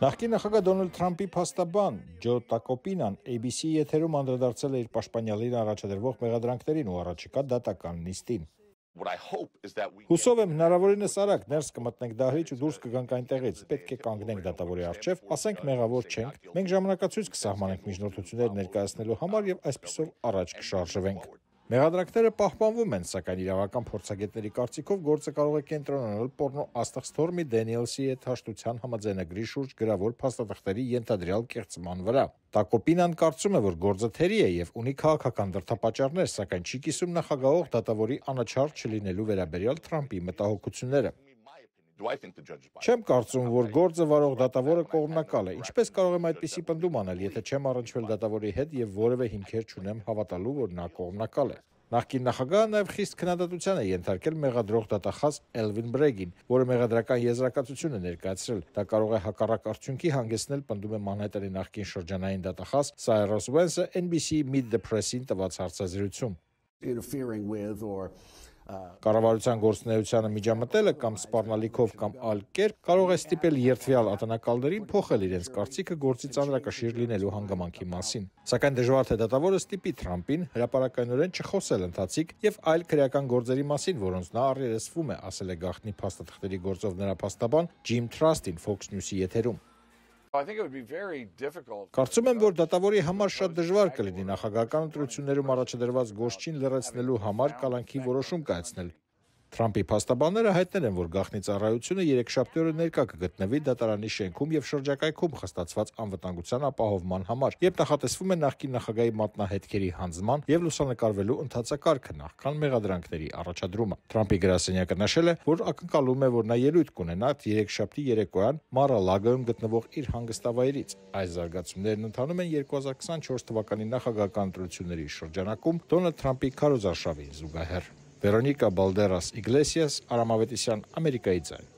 Նախկին նախագահ Դոնալդ Թրամփի փաստաբան Ջո Տակոպինան ABC-ի եթերում անդրադարձել է իր պաշտպանյալին առաջադրվող մեղադրանքներին ու առաջիկա դատական նիստին։ Հուսով եմ հնարավորինս արագ ներս կմտնենք դահլիճ ու դուրս կգանք այնտեղից։ Պետք է կանգնենք դատավորի առջև, ասենք մեղավոր չենք։ Մենք ժամանակացույց կսահմանենք միջնորդություններ ներկայացնելու համար եւ այսպեսով առաջ կշարժվենք։ Մեղադրանքները պահպանվում են, սակայն իրավական փորձագետների կարծիքով գործը կարող է կենտրոնանալ Պորնո Աստղ Ստորմի Դենիելսի հետ հաշտության համաձայնագրի շուրջ գրավոր փաստաթղթերի ենթադրյալ կեղծման վրա։ Տակոպինան կարծում է, որ գործը թերի է եւ ունի քաղաքական դրդապատճառներ, սակայն չի կիսում նախագահող դատավորի անաչառ չլինելու վերաբերյալ Թրամփի մտահոգությունները։ Չեմ կարծում, որ գործը վարող դատավորը կողմնակալ է։ Ինչպես կարող եմ այդպիսի պնդում անել, եթե չեմ առնչվել դատավորի հետ եւ որևէ հիմքեր չունեմ հավատալու, որ նա կողմնակալ է։ Նախկին նախագահը նաև խիստ քննադատության է ենթարկել մեղադրող դատախազ Էլվին Բրեգին, որը մեղադրական եզրակացություն է ներկայացրել։ Դա կարող է հակառակ արդյունքի հանգեցնել, պնդում է Մանհետենի նախկին շրջանային դատախազ Սայրոս Վենսը NBC Meet the Press-ին տված հարցազրույցում interfering with or Կառավարության գործնեայությանը միջամտելը կամ սպառնալիքով կամ այլ կերպ կարող է ստիպել երթվյալ ատանակալներին փոխել իրենց կարծիքը գործի ծանրակշիռ լինելու հանգամանքի մասին։ Սակայն դժվար թե դատավորը ստիպի Թրամփին հրաապարականորեն չխոսել ընդհանցիկ եւ այլ քրեական գործերի մասին, որոնց նա առերեսվում է, ասել է գախնի փաստաթղթերի գործով նրա փաստաբան Ջիմ Թրաստին Fox News-ի եթերում։ Կարծում եմ, որ դատավորի համար շատ դժվար կլինի նախագահական ընտրություններում առաջադրված գործչին լրացնելու համար կալանքի որոշում կայացնել։ Թրամփի փաստաբանները հայտնել են, որ գաղտնի ծառայությունը երեքշաբթի օրը ներկա կգտնվի դատարանի շենքում եւ շրջակայքում խստացված անվտանգության ապահովման համար, երբ նախատեսվում է նախկին նախագահի մատնահետքերի հանձնման եւ լուսանկարվելու ընթացակարգը նախքան մեղադրանքների առաջադրումը։ Թրամփի գրասենյակը նշել է, որ ակնկալում է, որ նա ելույթ կունենա երեքշաբթի երեկոյան Մարալագայում գտնվող իր հանգստավայրից։ Այս զարգացումներն ընթանում են 2024 թվականի նախագահական ընտրությունների շրջանակում Դոնալդ Թրամփի քարոզարշավին զուգահեռ։ Վերոնիկա Բալդերաս Իգլեսիաս, Արամավետիսյան, Ամերիկայի ձայն։